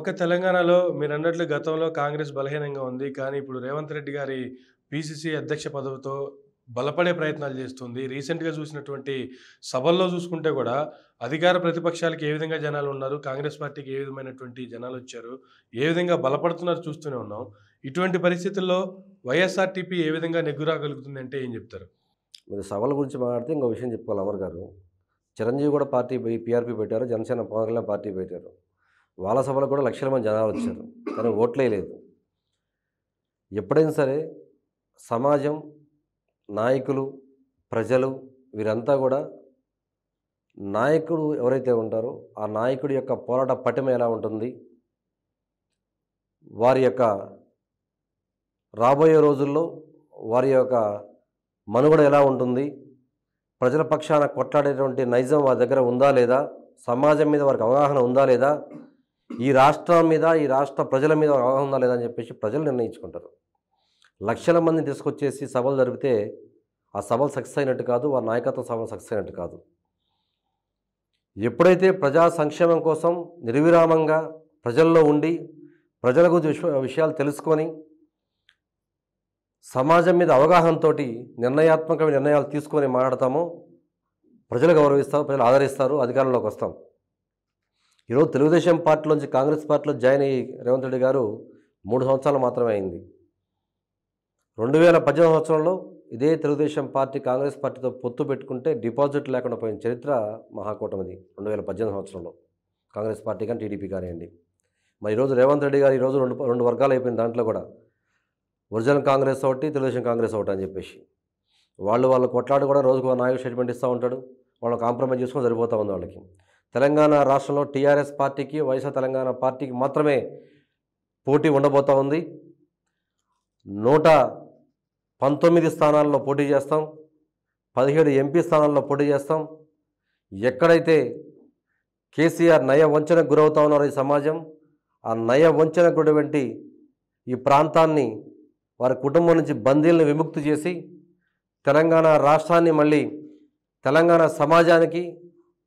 ఒక తెలంగాణలో మీరు అన్నట్లు గతంలో కాంగ్రెస్ బలహీనంగా ఉంది కానీ ఇప్పుడు రేవంత్ రెడ్డి గారి పిసిసి అధ్యక్ష పదవితో బలపడే ప్రయత్నాలు చేస్తుంది రీసెంట్గా చూసినటువంటి సభల్లో చూసుకుంటే కూడా అధికార ప్రతిపక్షాలకు ఏ విధంగా జనాలు ఉన్నారు కాంగ్రెస్ పార్టీకి ఏ విధమైనటువంటి జనాలు వచ్చారు ఏ విధంగా బలపడుతున్నారు చూస్తూనే ఉన్నాం ఇటువంటి పరిస్థితుల్లో వైఎస్ఆర్టీపీ ఏ విధంగా నెగ్గురాగలుగుతుంది అంటే ఏం చెప్తారు మీరు సభల గురించి మాట్లాడితే ఇంకో విషయం చెప్పుకోవాలి అమర్ గారు చిరంజీవి కూడా పార్టీ పిఆర్పీ పెట్టారు జనసేన పవన్ కళ్యాణ్ పార్టీ పెట్టారు వాళ్ళ సభలో కూడా లక్షల మంది జనాలు వచ్చారు కానీ ఓట్లే లేదు ఎప్పుడైనా సరే సమాజం నాయకులు ప్రజలు వీరంతా కూడా నాయకుడు ఎవరైతే ఉంటారో ఆ నాయకుడి యొక్క పోరాట పటిమ ఎలా ఉంటుంది వారి యొక్క రాబోయే రోజుల్లో వారి యొక్క మనుగడ ఎలా ఉంటుంది ప్రజల పక్షాన కొట్లాడేటువంటి నైజం వారి దగ్గర ఉందా లేదా సమాజం మీద వారికి అవగాహన ఉందా లేదా ఈ రాష్ట్రం మీద ఈ రాష్ట్ర ప్రజల మీద అవగాహన ఉందా లేదని చెప్పేసి ప్రజలు నిర్ణయించుకుంటారు లక్షల మందిని తీసుకొచ్చేసి సభలు జరిపితే ఆ సభలు సక్సెస్ అయినట్టు కాదు వారి నాయకత్వం సభలు సక్సెస్ అయినట్టు కాదు ఎప్పుడైతే ప్రజా సంక్షేమం కోసం నిర్విరామంగా ప్రజల్లో ఉండి ప్రజల గురించి విషయాలు తెలుసుకొని సమాజం మీద అవగాహనతో నిర్ణయాత్మకమైన నిర్ణయాలు తీసుకొని మాట్లాడతామో ప్రజలు గౌరవిస్తారు ప్రజలు ఆదరిస్తారు అధికారంలోకి వస్తాం ఈరోజు తెలుగుదేశం పార్టీలోంచి కాంగ్రెస్ పార్టీలో జాయిన్ అయ్యి రేవంత్ రెడ్డి గారు మూడు సంవత్సరాలు మాత్రమే అయింది రెండు వేల పద్దెనిమిది సంవత్సరంలో ఇదే తెలుగుదేశం పార్టీ కాంగ్రెస్ పార్టీతో పొత్తు పెట్టుకుంటే డిపాజిట్ లేకుండా పోయిన చరిత్ర మహాకూటమిది రెండు వేల పద్దెనిమిది సంవత్సరంలో కాంగ్రెస్ పార్టీ కానీ టీడీపీ కానివ్వండి మరి ఈరోజు రేవంత్ రెడ్డి గారు ఈరోజు రెండు రెండు వర్గాలు అయిపోయిన దాంట్లో కూడా ఒరిజినల్ కాంగ్రెస్ ఒకటి తెలుగుదేశం కాంగ్రెస్ ఒకటి అని చెప్పేసి వాళ్ళు వాళ్ళు కొట్లాడు కూడా రోజుకు నాయకు స్టేట్మెంట్ ఇస్తూ ఉంటాడు వాళ్ళు కాంప్రమైజ్ చేసుకొని సరిపోతూ ఉంది వాళ్ళకి తెలంగాణ రాష్ట్రంలో టీఆర్ఎస్ పార్టీకి వైఎస్ఆర్ తెలంగాణ పార్టీకి మాత్రమే పోటీ ఉండబోతూ ఉంది నూట పంతొమ్మిది స్థానాల్లో పోటీ చేస్తాం పదిహేడు ఎంపీ స్థానాల్లో పోటీ చేస్తాం ఎక్కడైతే కేసీఆర్ నయ వంచనకు గురవుతూ ఉన్నారో ఈ సమాజం ఆ నయ వంచన గుడి వంటి ఈ ప్రాంతాన్ని వారి కుటుంబం నుంచి బందీలను విముక్తి చేసి తెలంగాణ రాష్ట్రాన్ని మళ్ళీ తెలంగాణ సమాజానికి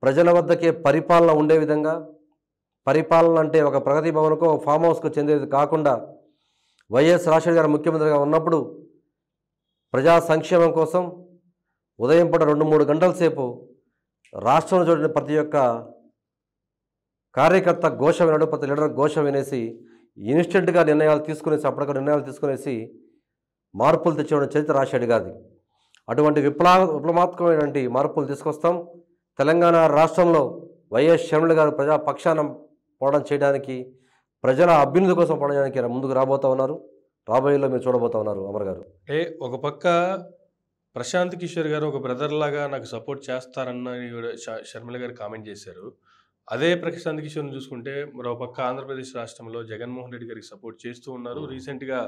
ప్రజల వద్దకే పరిపాలన ఉండే విధంగా పరిపాలన అంటే ఒక ప్రగతి భవన్కో ఫామ్ హౌస్కు చెందేది కాకుండా వైఎస్ రాజశేఖర్ గారు ముఖ్యమంత్రిగా ఉన్నప్పుడు ప్రజా సంక్షేమం కోసం ఉదయం పూట రెండు మూడు గంటల సేపు రాష్ట్రంలో చూడని ప్రతి ఒక్క కార్యకర్త ఘోష వినడు ప్రతి లీడర్ ఘోష వినేసి ఇన్స్టెంట్గా నిర్ణయాలు తీసుకునేసి అప్పటికప్పుడు నిర్ణయాలు తీసుకునేసి మార్పులు తెచ్చేవాడు చరిత్ర రాశాడు గారి అటువంటి విప్లవ విప్లవాత్మకమైనటువంటి మార్పులు తీసుకొస్తాం తెలంగాణ రాష్ట్రంలో వైఎస్ షర్మిల గారు ప్రజా పక్షాన పోవడం చేయడానికి ప్రజల అభ్యున్నతి కోసం పోవడం చేయడానికి ముందుకు రాబోతూ ఉన్నారు రాబోయేలో మీరు చూడబోతా ఉన్నారు అమర్ గారు ఏ ఒక పక్క ప్రశాంత్ కిషోర్ గారు ఒక బ్రదర్లాగా నాకు సపోర్ట్ చేస్తారన్న షర్మిల గారు కామెంట్ చేశారు అదే ప్రకాశ్ కిషోర్ని చూసుకుంటే మరోపక్క ఆంధ్రప్రదేశ్ రాష్ట్రంలో జగన్మోహన్ రెడ్డి గారికి సపోర్ట్ చేస్తూ ఉన్నారు రీసెంట్గా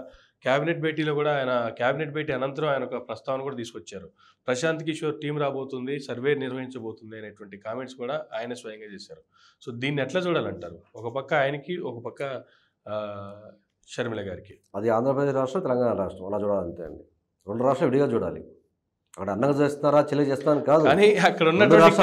క్యాబినెట్ భేటీలో కూడా ఆయన క్యాబినెట్ భేటీ అనంతరం ఆయన ఒక ప్రస్తావన కూడా తీసుకొచ్చారు ప్రశాంత్ కిషోర్ టీం రాబోతుంది సర్వే నిర్వహించబోతుంది అనేటువంటి కామెంట్స్ కూడా ఆయన స్వయంగా చేశారు సో దీన్ని ఎట్లా చూడాలంటారు ఒక పక్క ఆయనకి ఒక పక్క షర్మిల గారికి అది ఆంధ్రప్రదేశ్ రాష్ట్రం తెలంగాణ రాష్ట్రం అలా చూడాలంతే అండి రెండు రాష్ట్రాలు విడిగా చూడాలి అక్కడ అన్నగా చేస్తున్నారా చెల్లి చేస్తున్నాను కాదు కానీ అక్కడ ఉన్నటువంటి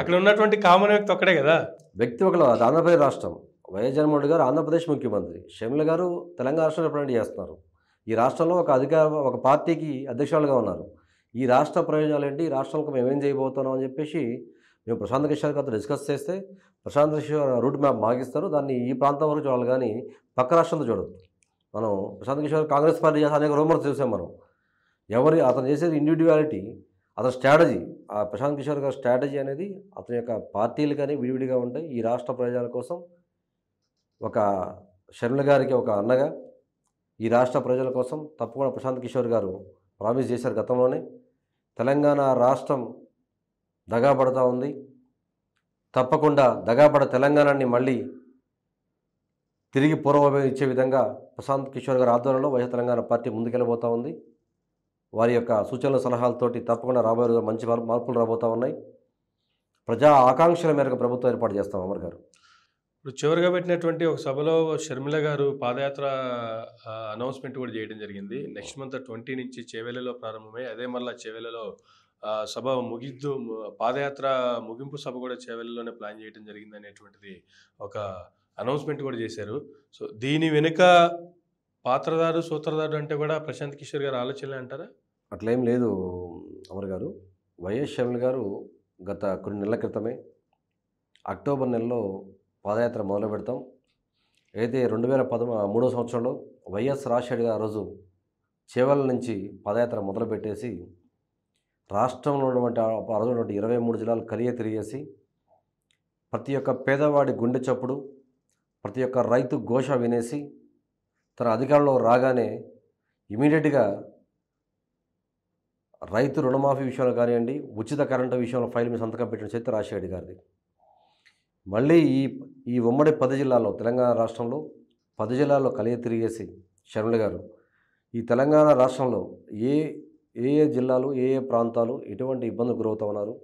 అక్కడ ఉన్నటువంటి కామన్ వ్యక్తి ఒకటే కదా వ్యక్తి ఒకరు ఆంధ్రప్రదేశ్ రాష్ట్రం వైఎస్ జగన్మోహన్ గారు ఆంధ్రప్రదేశ్ ముఖ్యమంత్రి షమిల గారు తెలంగాణ రాష్ట్ర రిప్రజెంట్ చేస్తున్నారు ఈ రాష్ట్రంలో ఒక అధికార ఒక పార్టీకి అధ్యక్షులుగా ఉన్నారు ఈ రాష్ట్ర ప్రయోజనాలు ఏంటి ఈ రాష్ట్రంలో మేము ఏం చేయబోతున్నాం అని చెప్పేసి మేము ప్రశాంత్ కిషోర్ గారితో డిస్కస్ చేస్తే ప్రశాంత్ కిషోర్ రూట్ మ్యాప్ మాగిస్తారు దాన్ని ఈ ప్రాంతం వరకు చూడాలి కానీ పక్క రాష్ట్రంతో చూడదు మనం ప్రశాంత్ కిషోర్ కాంగ్రెస్ పార్టీ చేస్తే అనేక రూమర్స్ చూసాం మనం ఎవరి అతను చేసేది ఇండివిజువాలిటీ అతని స్ట్రాటజీ ఆ ప్రశాంత్ కిషోర్ గారి స్ట్రాటజీ అనేది అతని యొక్క పార్టీలు కానీ విడివిడిగా ఉంటాయి ఈ రాష్ట్ర ప్రజల కోసం ఒక షర్మిల గారికి ఒక అన్నగా ఈ రాష్ట్ర ప్రజల కోసం తప్పకుండా ప్రశాంత్ కిషోర్ గారు ప్రామిస్ చేశారు గతంలోనే తెలంగాణ రాష్ట్రం దగాబడతా ఉంది తప్పకుండా దగాబడ తెలంగాణని మళ్ళీ తిరిగి పూర్వభావం ఇచ్చే విధంగా ప్రశాంత్ కిషోర్ గారి ఆధ్వర్యంలో వైఎస్ తెలంగాణ పార్టీ ముందుకెళ్ళబోతూ ఉంది వారి యొక్క సూచనల సలహాలతోటి తప్పకుండా రాబోయే మంచి మార్పులు రాబోతూ ఉన్నాయి ప్రజా ఆకాంక్షల మేరకు ప్రభుత్వం ఏర్పాటు చేస్తాం అమర్ గారు ఇప్పుడు చివరిగా పెట్టినటువంటి ఒక సభలో షర్మిల గారు పాదయాత్ర అనౌన్స్మెంట్ కూడా చేయడం జరిగింది నెక్స్ట్ మంత్ ట్వంటీ నుంచి చేవెలలో ప్రారంభమై అదే మళ్ళీ చేవేలలో సభ ముగిద్దు పాదయాత్ర ముగింపు సభ కూడా చేవెలలోనే ప్లాన్ చేయడం జరిగింది అనేటువంటిది ఒక అనౌన్స్మెంట్ కూడా చేశారు సో దీని వెనుక పాత్రదారు సూత్రదారు అంటే కూడా ప్రశాంత్ కిషోర్ గారు ఆలోచనలే అంటారా అట్లేం లేదు అమర్ గారు వైఎస్ షమిల్ గారు గత కొన్ని నెలల క్రితమే అక్టోబర్ నెలలో పాదయాత్ర మొదలు పెడతాం అయితే రెండు వేల పదమ మూడో సంవత్సరంలో వైఎస్ రాజశేఖర్ గారు రోజు చేవల నుంచి పాదయాత్ర మొదలుపెట్టేసి రాష్ట్రంలో ఉన్నటువంటి ఆ రోజు ఉన్నటువంటి ఇరవై మూడు జిల్లాలు కలియ తిరిగేసి ప్రతి ఒక్క పేదవాడి గుండె చప్పుడు ప్రతి ఒక్క రైతు ఘోష వినేసి తన అధికారంలో రాగానే ఇమీడియట్గా రైతు రుణమాఫీ విషయంలో కానివ్వండి ఉచిత కరెంటు విషయంలో ఫైల్ మీద సంతకం పెట్టిన చరిత్ర రాజశేఖర్ గారిది మళ్ళీ ఈ ఈ ఉమ్మడి పది జిల్లాల్లో తెలంగాణ రాష్ట్రంలో పది జిల్లాల్లో కలియ తిరిగేసి శరణులు గారు ఈ తెలంగాణ రాష్ట్రంలో ఏ ఏ ఏ జిల్లాలు ఏ ఏ ప్రాంతాలు ఎటువంటి ఇబ్బందులు గురవుతా ఉన్నారు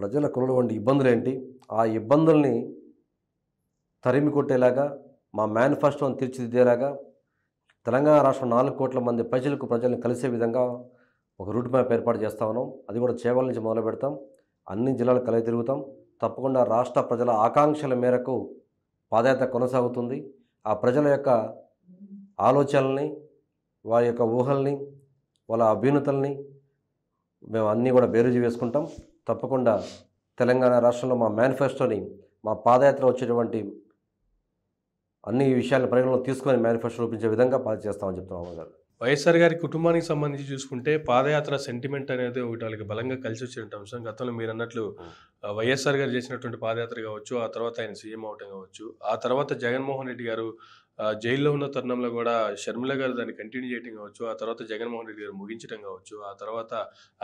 ప్రజల వంటి ఇబ్బందులు ఏంటి ఆ ఇబ్బందుల్ని తరిమి కొట్టేలాగా మా మేనిఫెస్టోని తీర్చిదిద్దేలాగా తెలంగాణ రాష్ట్రం నాలుగు కోట్ల మంది ప్రజలకు ప్రజల్ని కలిసే విధంగా ఒక రూట్ మ్యాప్ ఏర్పాటు చేస్తా ఉన్నాం అది కూడా చేవల నుంచి మొదలు పెడతాం అన్ని జిల్లాలు కలిగి తిరుగుతాం తప్పకుండా రాష్ట్ర ప్రజల ఆకాంక్షల మేరకు పాదయాత్ర కొనసాగుతుంది ఆ ప్రజల యొక్క ఆలోచనల్ని వారి యొక్క ఊహల్ని వాళ్ళ అభ్యున్నతల్ని మేము అన్నీ కూడా బేరుజు వేసుకుంటాం తప్పకుండా తెలంగాణ రాష్ట్రంలో మా మేనిఫెస్టోని మా పాదయాత్ర వచ్చేటువంటి అన్ని విషయాలను పరిగణలో తీసుకొని మేనిఫెస్టో రూపించే విధంగా పాద చేస్తామని చెప్తున్నాం గారు వైఎస్ఆర్ గారి కుటుంబానికి సంబంధించి చూసుకుంటే పాదయాత్ర సెంటిమెంట్ అనేది ఒకటి వాళ్ళకి బలంగా కలిసి వచ్చినట్టు అంశం గతంలో మీరు అన్నట్లు వైఎస్ఆర్ గారు చేసినటువంటి పాదయాత్ర కావచ్చు ఆ తర్వాత ఆయన సీఎం అవటం కావచ్చు ఆ తర్వాత జగన్మోహన్ రెడ్డి గారు జైల్లో ఉన్న తరుణంలో కూడా షర్మిల గారు దాన్ని కంటిన్యూ చేయడం కావచ్చు ఆ తర్వాత జగన్మోహన్ రెడ్డి గారు ముగించడం కావచ్చు ఆ తర్వాత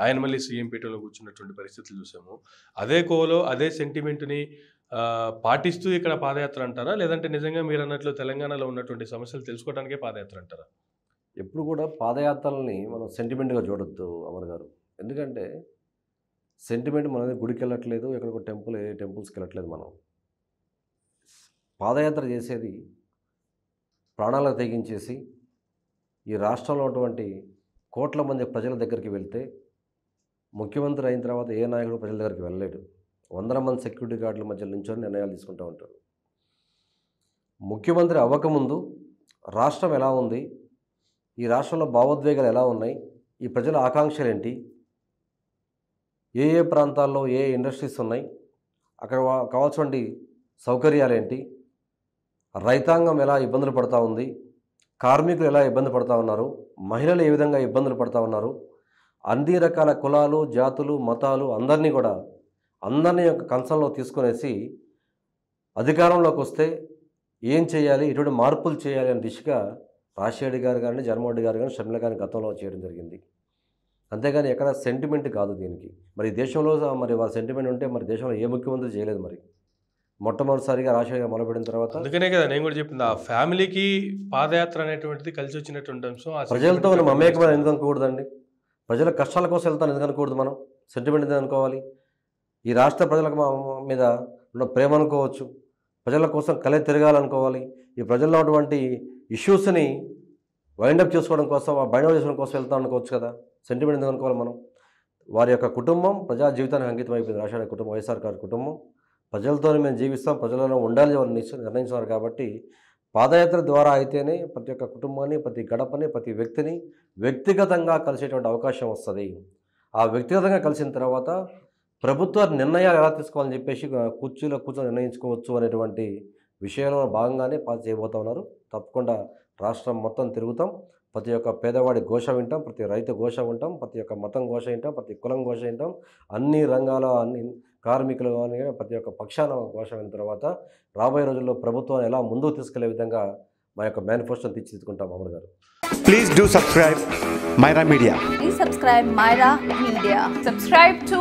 ఆయన మళ్ళీ సీఎం పీఠంలో కూర్చున్నటువంటి పరిస్థితులు చూసాము అదే కోలో అదే సెంటిమెంట్ని పాటిస్తూ ఇక్కడ పాదయాత్ర అంటారా లేదంటే నిజంగా మీరు అన్నట్లు తెలంగాణలో ఉన్నటువంటి సమస్యలు తెలుసుకోవడానికే పాదయాత్ర అంటారా ఎప్పుడు కూడా పాదయాత్రల్ని మనం సెంటిమెంట్గా చూడొద్దు అమర్ గారు ఎందుకంటే సెంటిమెంట్ మనది గుడికి వెళ్ళట్లేదు ఎక్కడికో టెంపుల్ ఏ టెంపుల్స్కి వెళ్ళట్లేదు మనం పాదయాత్ర చేసేది ప్రాణాలకు తెగించేసి ఈ రాష్ట్రంలో ఉన్నటువంటి కోట్ల మంది ప్రజల దగ్గరికి వెళ్తే ముఖ్యమంత్రి అయిన తర్వాత ఏ నాయకుడు ప్రజల దగ్గరికి వెళ్ళలేడు వందల మంది సెక్యూరిటీ గార్డుల మధ్య నుంచొని నిర్ణయాలు తీసుకుంటూ ఉంటారు ముఖ్యమంత్రి అవ్వకముందు రాష్ట్రం ఎలా ఉంది ఈ రాష్ట్రంలో భావోద్వేగాలు ఎలా ఉన్నాయి ఈ ప్రజల ఆకాంక్షలు ఏంటి ఏ ఏ ప్రాంతాల్లో ఏ ఇండస్ట్రీస్ ఉన్నాయి అక్కడ కావాల్సినటువంటి ఏంటి రైతాంగం ఎలా ఇబ్బందులు పడుతూ ఉంది కార్మికులు ఎలా ఇబ్బంది పడుతూ ఉన్నారు మహిళలు ఏ విధంగా ఇబ్బందులు పడుతూ ఉన్నారు అన్ని రకాల కులాలు జాతులు మతాలు అందరినీ కూడా అందరినీ యొక్క కన్సంలో తీసుకునేసి అధికారంలోకి వస్తే ఏం చేయాలి ఎటువంటి మార్పులు చేయాలి అనే దిశగా రాజశేఖర్ గారు కానీ జగన్మోహన్ గారు కానీ షర్మిల గారిని గతంలో చేయడం జరిగింది అంతేగాని ఎక్కడ సెంటిమెంట్ కాదు దీనికి మరి దేశంలో మరి వాళ్ళ సెంటిమెంట్ ఉంటే మరి దేశంలో ఏ ముఖ్యమంత్రి చేయలేదు మరి మొట్టమొదటిసారిగా రాజశేఖర్ గారు మొదలుపెట్టిన తర్వాత అందుకనే కదా నేను కూడా చెప్పింది ఆ ఫ్యామిలీకి పాదయాత్ర అనేటువంటిది కలిసి వచ్చినటువంటి అంశం ప్రజలతో మనం అమ్మేకమైన ఎందుకు అనుకోకూడదండి ప్రజల కష్టాల కోసం వెళ్తాను ఎందుకు అనకూడదు మనం సెంటిమెంట్ ఎందుకు అనుకోవాలి ఈ రాష్ట్ర ప్రజల మీద ఉన్న ప్రేమ అనుకోవచ్చు ప్రజల కోసం కలే తిరగాలనుకోవాలి ఈ ప్రజల్లో ఉన్నటువంటి ఇష్యూస్ని వైండప్ చేసుకోవడం కోసం బైండప్ చేసుకోవడం కోసం వెళ్తాం అనుకోవచ్చు కదా సెంటిమెంట్ ఎందుకు అనుకోవాలి మనం వారి యొక్క కుటుంబం ప్రజా జీవితానికి అంకితం అయిపోయింది రాష్ట్రానికి కుటుంబం వైఎస్ఆర్ గారి కుటుంబం ప్రజలతోనే మేము జీవిస్తాం ప్రజలలో ఉండాలని వారు నిర్ణయించినారు కాబట్టి పాదయాత్ర ద్వారా అయితేనే ప్రతి ఒక్క కుటుంబాన్ని ప్రతి గడపని ప్రతి వ్యక్తిని వ్యక్తిగతంగా కలిసేటువంటి అవకాశం వస్తుంది ఆ వ్యక్తిగతంగా కలిసిన తర్వాత ప్రభుత్వ నిర్ణయాలు ఎలా తీసుకోవాలని చెప్పేసి కుర్చీలో కూర్చొని నిర్ణయించుకోవచ్చు అనేటువంటి విషయంలో భాగంగానే పాస్ చేయబోతా ఉన్నారు తప్పకుండా రాష్ట్రం మొత్తం తిరుగుతాం ప్రతి ఒక్క పేదవాడి ఘోష వింటాం ప్రతి రైతు ఘోష వింటాం ప్రతి ఒక్క మతం ఘోష వింటాం ప్రతి కులం ఘోష వింటాం అన్ని రంగాల అన్ని కార్మికులు కానీ ప్రతి ఒక్క పక్షాన ఘోష అయిన తర్వాత రాబోయే రోజుల్లో ప్రభుత్వాన్ని ఎలా ముందుకు తీసుకెళ్లే విధంగా మా యొక్క మేనిఫెస్టోని తీర్చిదిద్దుకుంటాం మామూలు గారు please do subscribe Myra media please subscribe Myra media subscribe to